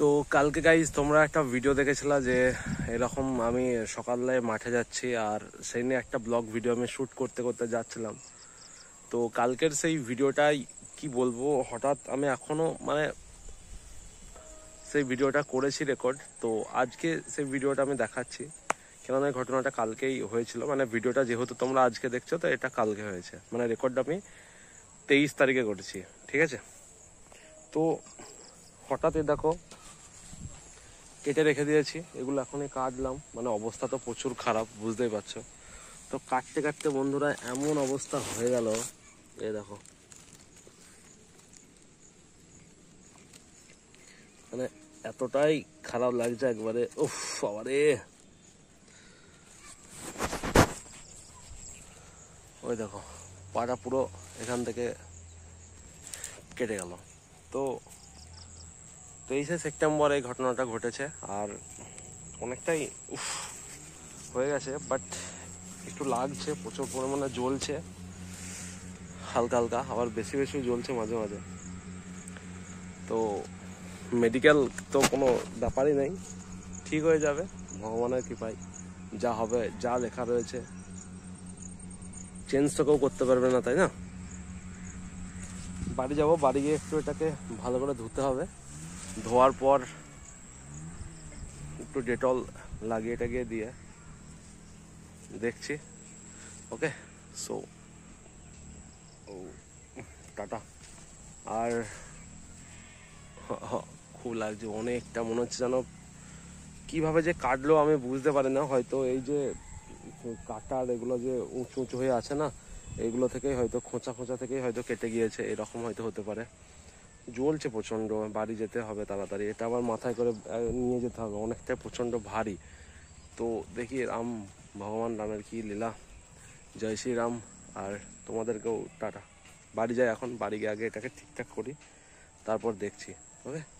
তো কালকে গাইজ তোমরা একটা ভিডিও দেখেছিলা যে এরকম আমি সকালে মাঠে যাচ্ছি আর সেই নিয়ে একটা ব্লগ ভিডিও আমি শ্যুট করতে করতে যাচ্ছিলাম তো কালকের সেই ভিডিওটাই কি বলবো হঠাৎ আমি এখনও মানে সেই ভিডিওটা করেছি রেকর্ড তো আজকে সেই ভিডিওটা আমি দেখাচ্ছি কেননা ঘটনাটা কালকেই হয়েছিল মানে ভিডিওটা যেহেতু তোমরা আজকে দেখছো তো এটা কালকে হয়েছে মানে রেকর্ডটা আমি তেইশ তারিখে করেছি ঠিক আছে তো হঠাৎই দেখো কেটে রেখে দিয়েছি এগুলো এখনই কাটলাম মানে অবস্থা তো প্রচুর খারাপ বুঝতেই পারছো তো কাটতে কাটতে বন্ধুরা এমন অবস্থা হয়ে গেল এ দেখো মানে এতটাই খারাপ লাগছে একবারে উফ আবারে ওই দেখো পাটা পুরো এখান থেকে কেটে গেল তো তেইশে সেপ্টেম্বর এই ঘটনাটা ঘটেছে আর অনেকটাই উফ হয়ে গেছে বাট একটু লাগছে প্রচুর পরিমাণে জ্বলছে হালকা হালকা আবার বেশি বেশি জ্বলছে মাঝে মাঝে তো মেডিকেল তো কোনো ব্যাপারই নেই ঠিক হয়ে যাবে ভগবানের কৃপায় যা হবে যা লেখা রয়েছে চেঞ্জ তো কেউ করতে পারবে না তাই না বাড়ি যাব বাড়ি গিয়ে একটু এটাকে ভালো করে ধুতে হবে ধোয়ার পর একটু ডেটল লাগিয়ে টাগিয়ে দিয়ে দেখছি ওকে সো ও টাটা আর খুব লাগছে অনেকটা মনে হচ্ছে যেন কীভাবে যে কাটলো আমি বুঝতে পারি না হয়তো এই যে কাটার এগুলো যে উঁচু উঁচু হয়ে আছে না এগুলো থেকেই হয়তো খোঁচা খোঁচা থেকেই হয়তো কেটে গিয়েছে এরকম হয়তো হতে পারে জ্বলছে প্রচণ্ড বাড়ি যেতে হবে তাড়াতাড়ি এটা আবার মাথায় করে নিয়ে যেতে হবে অনেকটাই প্রচণ্ড ভারী তো দেখি রাম ভগবান রামের কি লীলা জয় শ্রীরাম আর তোমাদেরকেও টাটা বাড়ি যাই এখন বাড়ি গিয়ে আগে এটাকে ঠিকঠাক করি তারপর দেখছি ওকে